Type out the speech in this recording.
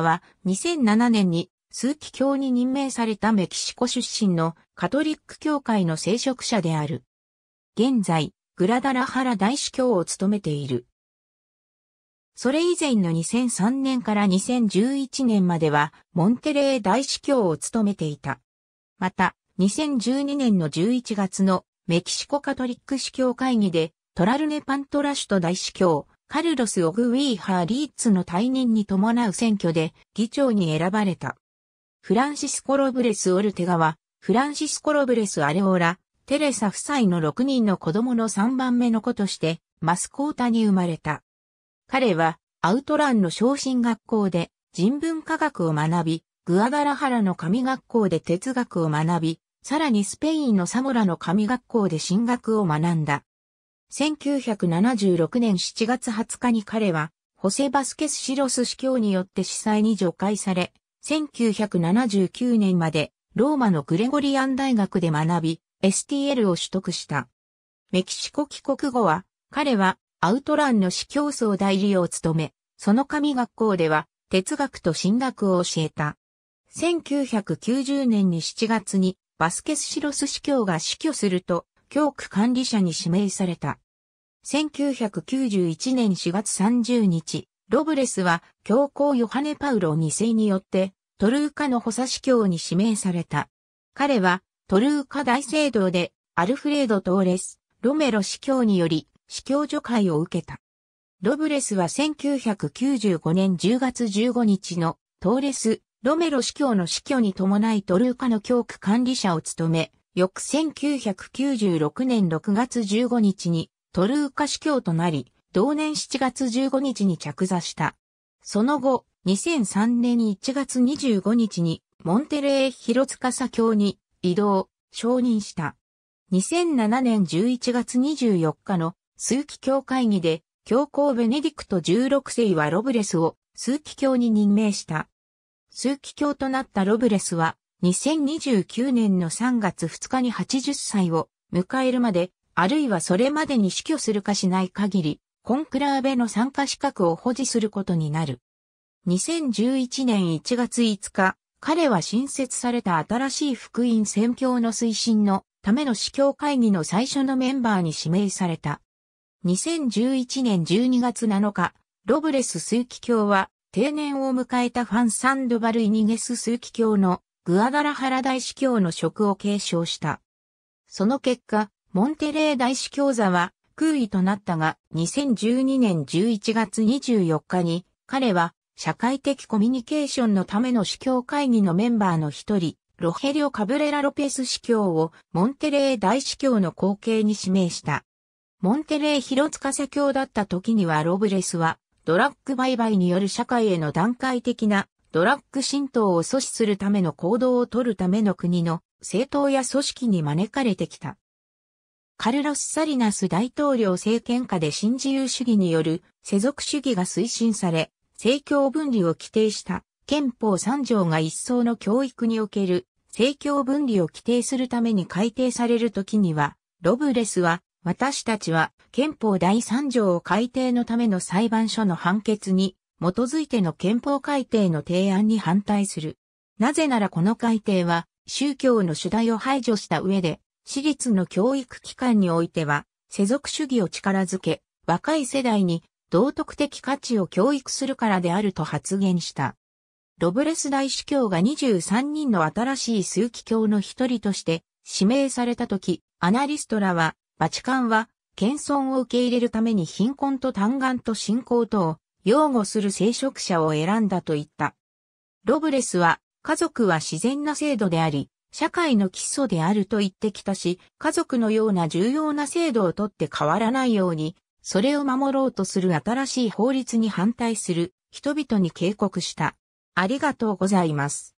は2007年に数奇教に任命されたメキシコ出身のカトリック教会の聖職者である。現在、グラダラハラ大主教を務めている。それ以前の2003年から2011年までは、モンテレー大主教を務めていた。また、2012年の11月のメキシコカトリック主教会議で、トラルネ・パントラシュと大主教、カルロス・オグウィーハー・リーツの退任に伴う選挙で議長に選ばれた。フランシスコ・ロブレス・オルテガは、フランシスコ・ロブレス・アレオーラ、テレサ夫妻の6人の子供の3番目の子として、マスコータに生まれた。彼は、アウトランの昇進学校で人文科学を学び、グアダラハラの神学校で哲学を学び、さらにスペインのサモラの神学校で進学を学んだ。1976年7月20日に彼は、ホセ・バスケス・シロス司教によって司祭に除外され、1979年までローマのグレゴリアン大学で学び、STL を取得した。メキシコ帰国後は、彼はアウトランの司教僧代理を務め、その神学校では哲学と神学を教えた。1990年に7月にバスケス・シロス司教が死去すると、教区管理者に指名された。1991年4月30日、ロブレスは教皇ヨハネ・パウロ2世によってトルーカの補佐司教に指名された。彼はトルーカ大聖堂でアルフレード・トーレス、ロメロ司教により司教除会を受けた。ロブレスは1995年10月15日のトーレス・ロメロ司教の司教に伴いトルーカの教区管理者を務め、翌1996年6月15日にトルーカ司教となり、同年7月15日に着座した。その後、2003年1月25日に、モンテレー広塚サ教に移動、承認した。2007年11月24日の数奇教会議で、教皇ベネディクト16世はロブレスを数奇教に任命した。数奇教となったロブレスは、2029年の3月2日に80歳を迎えるまであるいはそれまでに死去するかしない限り、コンクラーベの参加資格を保持することになる。2011年1月5日、彼は新設された新しい福音宣教の推進のための司教会議の最初のメンバーに指名された。2011年12月7日、ロブレス枢機教は定年を迎えたファン・サンドバル・イニゲス枢機教のグアダラハラ大司教の職を継承した。その結果、モンテレー大司教座は空位となったが、2012年11月24日に、彼は社会的コミュニケーションのための司教会議のメンバーの一人、ロヘリオ・カブレラ・ロペス司教をモンテレー大司教の後継に指名した。モンテレー広塚社教だった時にはロブレスは、ドラッグ売買による社会への段階的なドラッグ浸透を阻止するための行動を取るための国の政党や組織に招かれてきた。カルロス・サリナス大統領政権下で新自由主義による世俗主義が推進され、政教分離を規定した憲法3条が一層の教育における政教分離を規定するために改定されるときには、ロブレスは、私たちは憲法第3条を改定のための裁判所の判決に基づいての憲法改定の提案に反対する。なぜならこの改定は宗教の主題を排除した上で私立の教育機関においては、世俗主義を力づけ、若い世代に道徳的価値を教育するからであると発言した。ロブレス大主教が23人の新しい数奇教の一人として指名された時、アナリストらは、バチカンは、謙遜を受け入れるために貧困と嘆願と信仰とを擁護する聖職者を選んだと言った。ロブレスは、家族は自然な制度であり、社会の基礎であると言ってきたし、家族のような重要な制度をとって変わらないように、それを守ろうとする新しい法律に反対する人々に警告した。ありがとうございます。